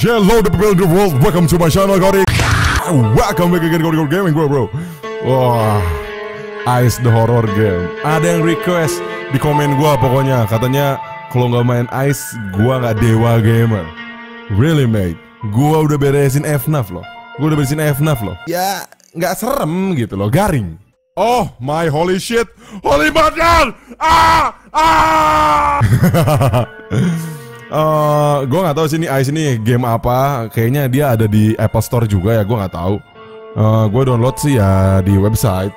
Hello the people of the world, welcome to my channel Gody. Welcome back again Gorik Gaming bro bro Wah Ice the Horror Game Ada yang request di komen gua pokoknya Katanya kalau nggak main Ice gua nggak dewa gamer Really mate Gua udah beresin FNAF loh Gua udah beresin FNAF loh Ya nggak serem gitu loh, garing Oh my holy shit Holy mother! Ah Ah uh, eh, gue nggak tahu sih ini Ice ini game apa. Kayaknya dia ada di Apple Store juga ya. Gue nggak tahu. Uh, eh, gue download sih ya di website.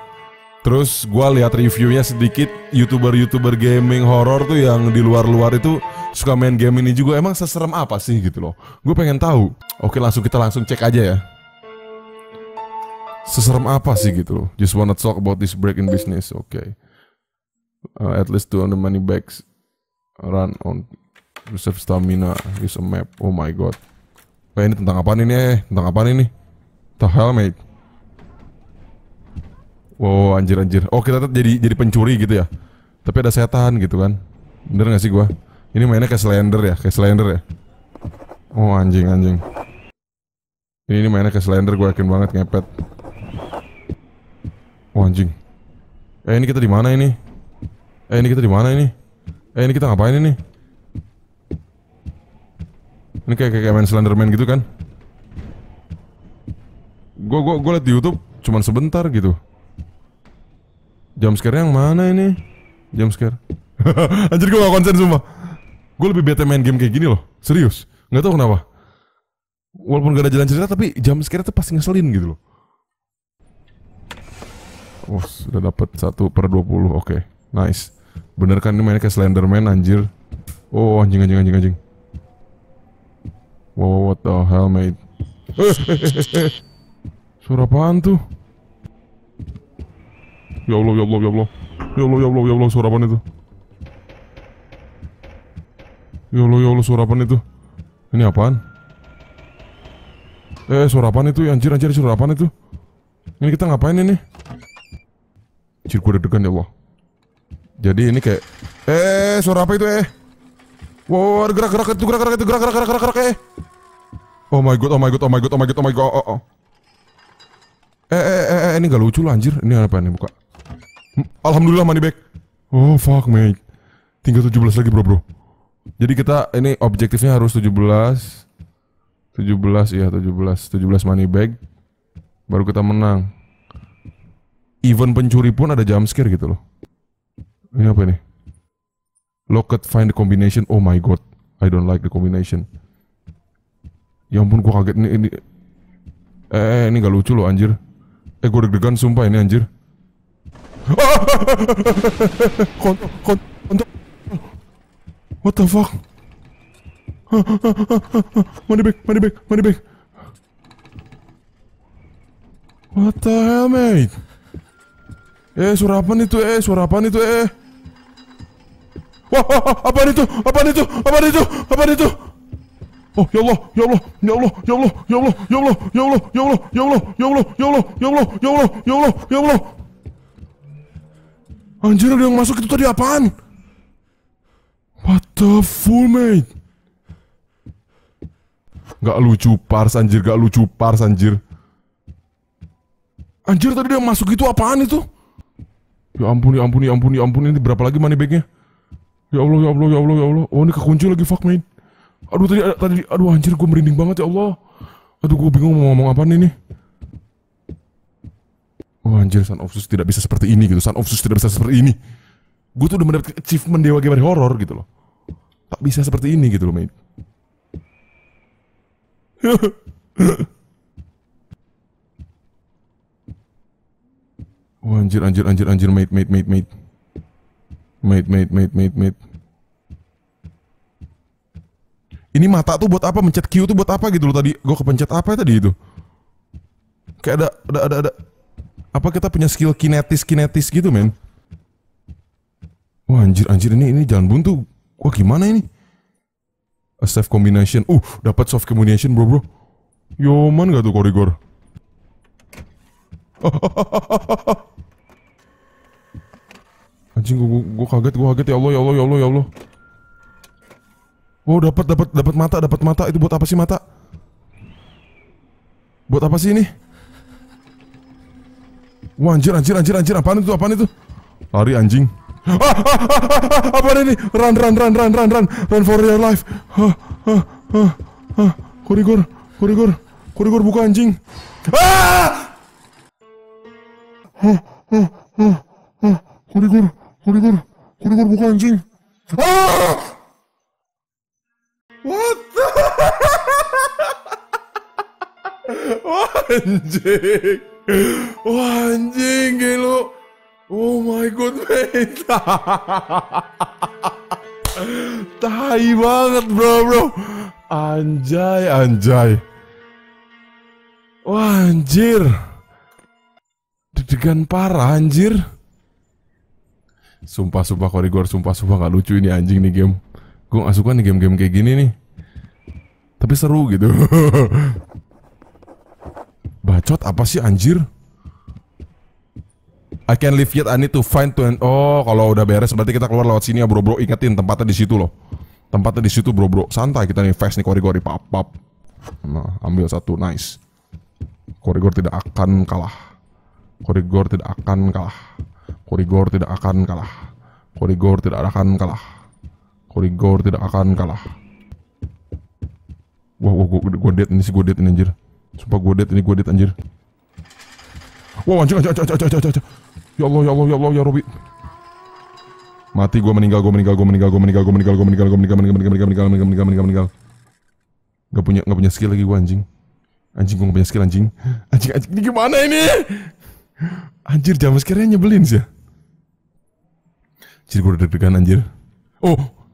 Terus gue lihat reviewnya sedikit youtuber-youtuber gaming horror tuh yang di luar-luar itu suka main game ini juga emang seserem apa sih gitu loh. Gue pengen tahu. Oke langsung kita langsung cek aja ya. Seserem apa sih gitu loh. Just wanna talk about this break in business. Oke. Okay. Uh, at least the money bags run on Reserve stamina. Use a map. Oh my god. Eh ini tentang apa ini eh? Tentang apa ini? The helmet Wow anjir anjir. Oh kita jadi jadi pencuri gitu ya. Tapi ada setan gitu kan. Bener gak sih gua? Ini mainnya kayak Slender ya, kayak Slender ya. Oh anjing anjing. Ini, ini mainnya kayak Slender gue yakin banget ngepet. Oh anjing. Eh ini kita di mana ini? Eh ini kita di mana ini? Eh ini kita ngapain ini? Ini kayak kayak main Slenderman gitu kan? Gue gue gue liat di YouTube cuman sebentar gitu. Jam scare yang mana ini? Jam scare. Anjir gue gak konsen semua. Gue lebih bete main game kayak gini loh. Serius. Gak tau kenapa. Walaupun gak ada jalan cerita tapi jam scare tuh pasti ngeselin gitu loh. Oh, sudah dapat satu per dua puluh. Oke. Okay. Nice. Bener kan ini mainnya kayak Slenderman anjir. Oh, anjing anjing anjing anjing. Wow, what the hell, mate? Suara apaan tuh? Ya Allah, ya Allah, ya Allah. Ya Allah, ya Allah, ya Allah, suara apaan itu? Ya Allah, ya Allah, suara apaan itu? Ini apaan? Eh, suara apaan itu? Anjir, anjir, suara apaan itu? Ini kita ngapain ini? Anjir, gue deg-degan ya Allah. Jadi ini kayak... Eh, suara apa itu eh? Wow, ada gerak gerak itu gerak gerak itu gerak gerak gerak gerak gerak eh. Oh my god, oh my god, oh my god, oh my god, oh my god. Oh, oh. oh. Eh, eh, eh, eh, ini gak lucu loh anjir. Ini apa nih buka? Hmm, alhamdulillah money back. Oh fuck mate. Tinggal 17 lagi bro bro. Jadi kita ini objektifnya harus 17 17 iya 17 17 money back. baru kita menang. Even pencuri pun ada jump scare gitu loh. Ini apa nih? Locket find the combination. Oh my god. I don't like the combination. Ya ampun gua kaget ini, ini. Eh, ini gak lucu lo anjir. Eh gua deg-degan sumpah ini anjir. What the fuck? money back, money back, money back. What the hell, mate? Eh, suara apa itu? Eh, suara apa itu? Eh. Wah, wah, wah apa itu? Apa itu? Apa itu? Apa itu? Oh, ya Allah, ya Allah, ya Allah, ya Allah, ya Allah, ya Allah, ya Allah, ya Allah, ya Allah, ya Allah, ya Allah, ya Allah, ya Allah, ya Allah, ya Allah. Anjir ada yang masuk itu tadi apaan? What the full mate? Gak lucu pars anjir, gak lucu pars anjir. Anjir tadi yang masuk itu apaan itu? Ya ampun, ya ampun, ya ampun, ya ampun, ini berapa lagi money bagnya? nya Ya Allah, ya Allah, ya Allah, ya Allah. Oh, ini kekunci lagi fuck main. Aduh tadi tadi aduh anjir gue merinding banget ya Allah. Aduh gue bingung mau ngomong apa nih nih. Oh anjir Sun of Zeus tidak bisa seperti ini gitu. Sun of Zeus tidak bisa seperti ini. Gue tuh udah mendapatkan achievement Dewa Gamer Horror gitu loh. Tak bisa seperti ini gitu loh main. Wah oh, anjir anjir anjir anjir mate mate mate mate. Mate mate mate mate mate ini mata tuh buat apa mencet Q tuh buat apa gitu loh tadi gue kepencet apa ya tadi itu kayak ada ada ada ada apa kita punya skill kinetis kinetis gitu men wah anjir anjir ini ini jangan buntu wah gimana ini A safe combination uh dapat soft combination bro bro Yo man gak tuh koridor anjing gue kaget gue kaget ya Allah ya Allah ya Allah ya Allah Oh dapat dapat dapat mata dapat mata itu buat apa sih mata? Buat apa sih ini? Wah anjir anjir anjir anjir apaan itu apaan itu? Lari anjing. Ah, ah, ah, ah, ah, ah apaan ini? Run run run run run run run for your life. Ah, ah, ah, ah. Koridor koridor koridor buka anjing. Ah! Ah, ah, ah, ah. Koridor koridor koridor buka anjing. Ah! What? Wah anjing. Wah anjing gelo. Oh my god, beta. tai banget, bro, bro. Anjay, anjay. Wah, anjir. Dedegan parah, anjir. Sumpah, sumpah, korigor, sumpah, sumpah, gak lucu ini anjing nih game. Gue gak suka nih game-game kayak gini nih. Tapi seru gitu. Bacot apa sih anjir? I can live yet I need to find to Oh, kalau udah beres berarti kita keluar lewat sini ya, Bro, Bro. Ingetin tempatnya di situ loh. Tempatnya di situ, Bro, Bro. Santai kita nih, fast nih kori-kori pap pap. Nah, ambil satu, nice. Korigor tidak akan kalah. Korigor tidak akan kalah. Korigor tidak akan kalah. Korigor tidak akan kalah. Korigor tidak akan kalah. Wah, wah, gua, gua dead ini sih, gua dead ini anjir. Sumpah gua dead ini, gua dead anjir. Wah, anjir, anjir, anjir, anjir, anjir. Ya Allah, ya Allah, ya Allah, ya Robi. Mati, gua meninggal, gua meninggal, gua meninggal, gua meninggal, gua meninggal, gua meninggal, gua meninggal, meninggal, meninggal, meninggal, meninggal, meninggal, meninggal, meninggal. Gak punya, gak punya skill lagi gua anjing. Anjing gua gak punya skill anjing. Anjing, anjing, ini gimana ini? Anjir, jam sekiranya nyebelin sih ya. Anjir, gua deg-degan anjir. Oh,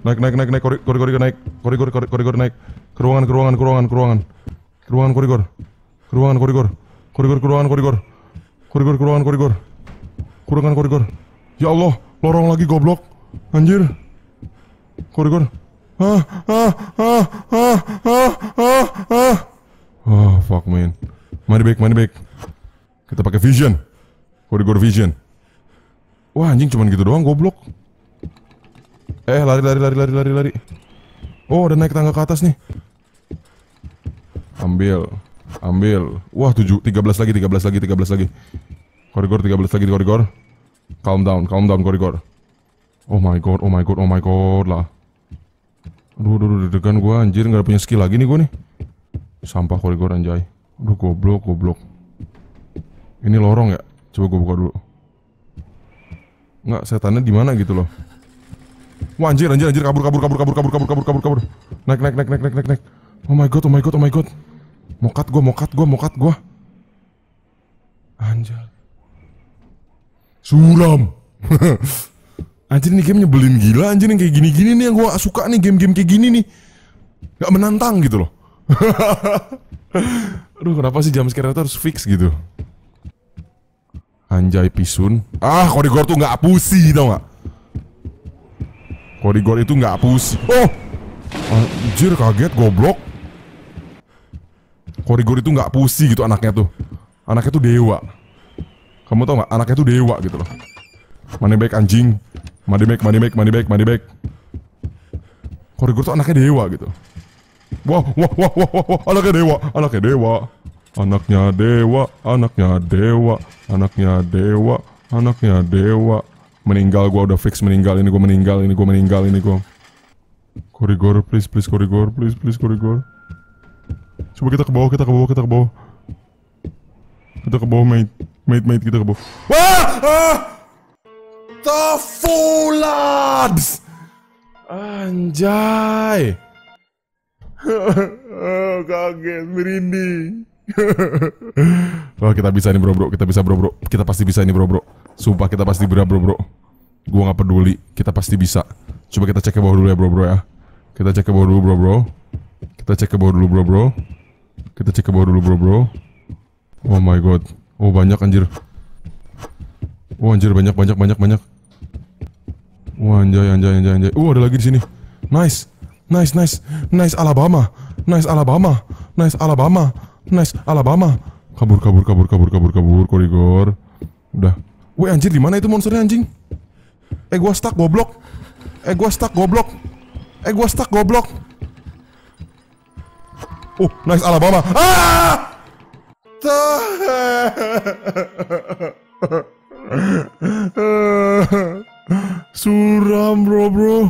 Naik naik naik naik koridor koridor naik koridor koridor naik ke ruangan ke ruangan ke ruangan ke ruangan ke ruangan koridor ke ruangan koridor koridor ke ruangan koridor koridor ke ruangan koridor ke ruangan koridor ya Allah lorong lagi goblok anjir koridor ah ah ah ah ah ah ah oh fuck man mari baik mari baik kita pakai vision koridor vision wah anjing cuman gitu doang goblok Eh, lari, lari, lari, lari, lari, lari. Oh, ada naik tangga ke atas nih. Ambil. Ambil. Wah, 7 13 lagi, 13 lagi, 13 lagi. Koridor 13 lagi koridor. Calm down, calm down koridor. Oh my god, oh my god, oh my god lah. Aduh, aduh, aduh degan gua anjir nggak punya skill lagi nih gue nih. Sampah koridor anjay. Aduh, goblok, goblok. Ini lorong ya? Coba gue buka dulu. Nggak, setannya di mana gitu loh. Wah anjir anjir anjir kabur kabur kabur kabur kabur kabur kabur kabur kabur. Naik naik naik naik naik naik naik. Oh my god, oh my god, oh my god. Mokat gua, mokat gua, mokat gua. Anjir. Suram. anjir nih game nyebelin gila anjir yang kayak gini-gini nih yang gua suka nih game-game kayak gini nih. Gak menantang gitu loh. Aduh kenapa sih jam sekarang harus fix gitu Anjay pisun Ah koridor tuh gak pusi tau gak Korigor itu nggak push. Oh, anjir kaget goblok. Korigor itu nggak pusi gitu anaknya tuh. Anaknya tuh dewa. Kamu tau nggak? Anaknya tuh dewa gitu loh. Money back anjing. Money back, money back, money back, money back. Korigor tuh anaknya dewa gitu. Wah, wah, wah, wah, wah, wah, anaknya dewa. Anaknya dewa, anaknya dewa, anaknya dewa, anaknya dewa. Anaknya dewa meninggal gue udah fix meninggal ini gue meninggal ini gue meninggal ini gue korigor please please korigor please please korigor coba kita ke bawah kita ke bawah kita ke bawah kita ke bawah mate mate mate kita ke bawah wah ah! the full lads anjay kaget merinding Wah kita bisa nih bro bro, kita bisa bro bro, kita pasti bisa nih bro bro. Sumpah kita pasti berat bro bro. Gue nggak peduli, kita pasti bisa. Coba kita cek ke bawah dulu ya bro bro ya. Kita cek ke bawah dulu bro bro. Kita cek ke bawah dulu bro bro. Kita cek ke bawah dulu bro bro. Oh my god. Oh banyak anjir. Oh anjir banyak banyak banyak banyak. oh, anjay anjay anjay anjay. Oh ada lagi di sini. Nice. Nice nice. Nice Alabama. Nice Alabama. Nice Alabama. Nice Alabama. Kabur kabur kabur kabur kabur kabur korigor. Udah. Woi anjir di mana itu monsternya anjing? Eh gua stuck goblok. Eh gua stuck goblok. Eh gua stuck goblok. Oh, nice Alabama. Ah! Suram bro bro.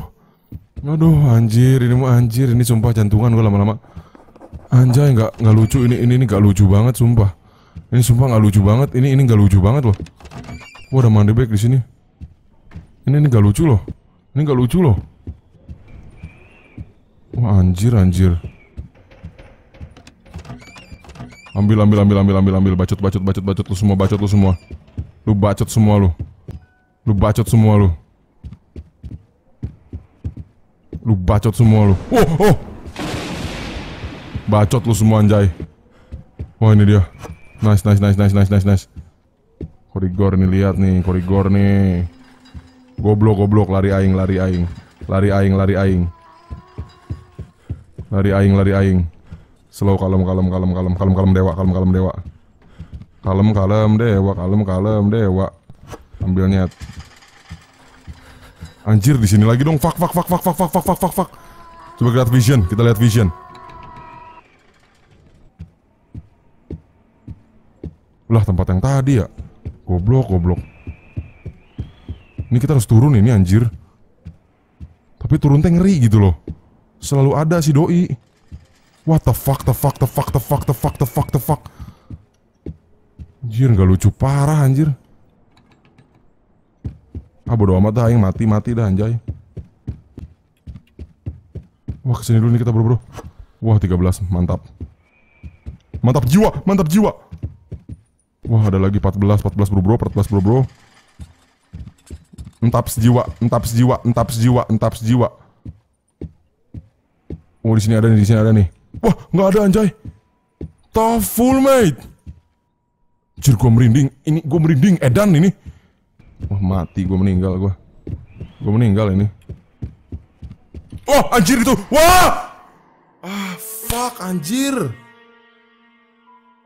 Aduh anjir ini mah anjir ini sumpah jantungan gua lama-lama. Anjay nggak nggak lucu ini ini ini nggak lucu banget sumpah. Ini sumpah nggak lucu banget ini ini nggak lucu banget loh. Wah ada Mandebek di sini. Ini ini gak lucu loh. Ini gak lucu loh. Wah anjir anjir. Ambil ambil ambil ambil ambil ambil bacot bacot bacot bacot lu semua bacot lu semua. Lu bacot semua lu. Lu bacot semua lu. Lu bacot semua lu. Oh oh. Bacot lu semua anjay. Wah ini dia. Nice nice nice nice nice nice nice. Korigor nih lihat nih, korigor nih. Goblok goblok lari aing lari aing. Lari aing lari aing. Lari aing lari aing. Slow kalem kalem kalem kalem kalem kalem dewa kalem kalem dewa. Kalem kalem dewa kalem kalem dewa. Ambil niat. Anjir di sini lagi dong. Fuck fuck fuck fuck fuck fuck fuck fuck fuck fuck. Coba lihat vision, kita lihat vision. Lah tempat yang tadi ya. Goblok goblok. Ini kita harus turun ini anjir. Tapi turun teh ngeri gitu loh. Selalu ada si doi. What the fuck, the fuck, the fuck, the fuck, the fuck, the fuck, the fuck. Anjir, nggak lucu parah anjir. Ah bodo amat dah, yang mati-mati dah anjay. Wah, kesini dulu nih kita bro-bro. Wah, 13, mantap. Mantap jiwa, mantap jiwa. Wah, ada lagi 14, 14 bro-bro, 14 bro-bro. Entap sejiwa, entap sejiwa, entap sejiwa, entap sejiwa. Oh, di sini ada nih, di sini ada nih. Wah, nggak ada anjay. Taful, mate. Jir gue merinding. Ini, gue merinding. Edan ini. Wah, mati. Gue meninggal, gue. Gue meninggal ini. Wah, anjir itu. Wah! Ah, fuck, anjir.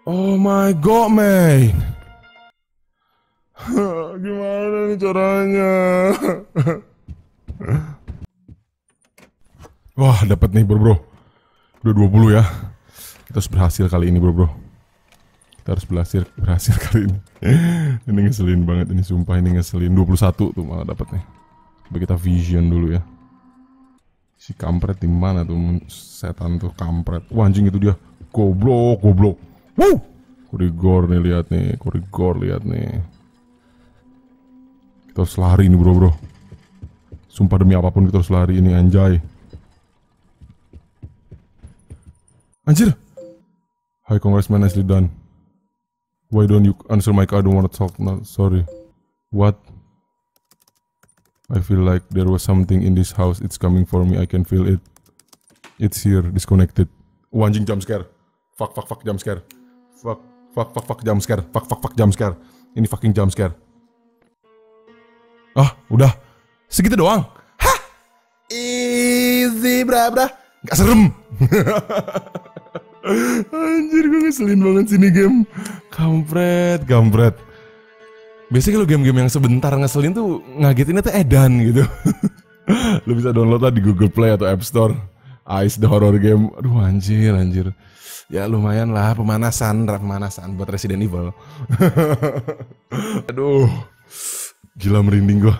Oh my god, mate. Gimana nih caranya? Wah, dapat nih bro bro. Udah 20 ya. Kita harus berhasil kali ini bro bro. Kita harus berhasil berhasil kali ini. ini ngeselin banget ini sumpah ini ngeselin 21 tuh malah dapat nih. Coba kita vision dulu ya. Si kampret di mana tuh setan tuh kampret. Wah anjing itu dia. Goblok, goblok. Wuh. Korigor nih lihat nih, korigor lihat nih. Kita harus lari nih bro bro Sumpah demi apapun kita harus lari ini anjay Anjir Hi congressman nicely done Why don't you answer my call? I don't want to talk no, Sorry What? I feel like there was something in this house It's coming for me I can feel it It's here disconnected Oh anjing jump scare Fuck fuck fuck jump scare Fuck fuck fuck fuck jump scare Fuck fuck fuck jump scare Ini fucking jump scare Ah, udah. Segitu doang. Hah? Easy, bra, bra. Gak serem. Anjir, gue ngeselin banget sini game. Kampret, kampret. Biasanya kalau game-game yang sebentar ngeselin tuh ngagetinnya tuh edan gitu. Lo bisa download lah di Google Play atau App Store. Ice the Horror Game. Aduh anjir, anjir. Ya lumayan lah pemanasan, pemanasan buat Resident Evil. Aduh. Gila merinding gua.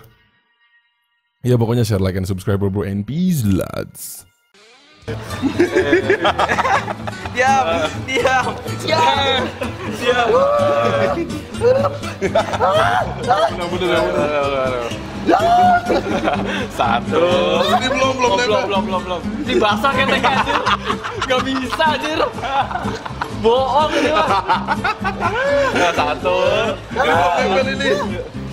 Ya pokoknya share, like, and subscribe bro, bro and peace lads. diam, diam, diam, diam. Satu. Ini belum, belum, oh, belum, belum, belum, belum. Ini basah ketek anjir. nggak bisa anjir. Bohong ini nah, Satu. Ini ini.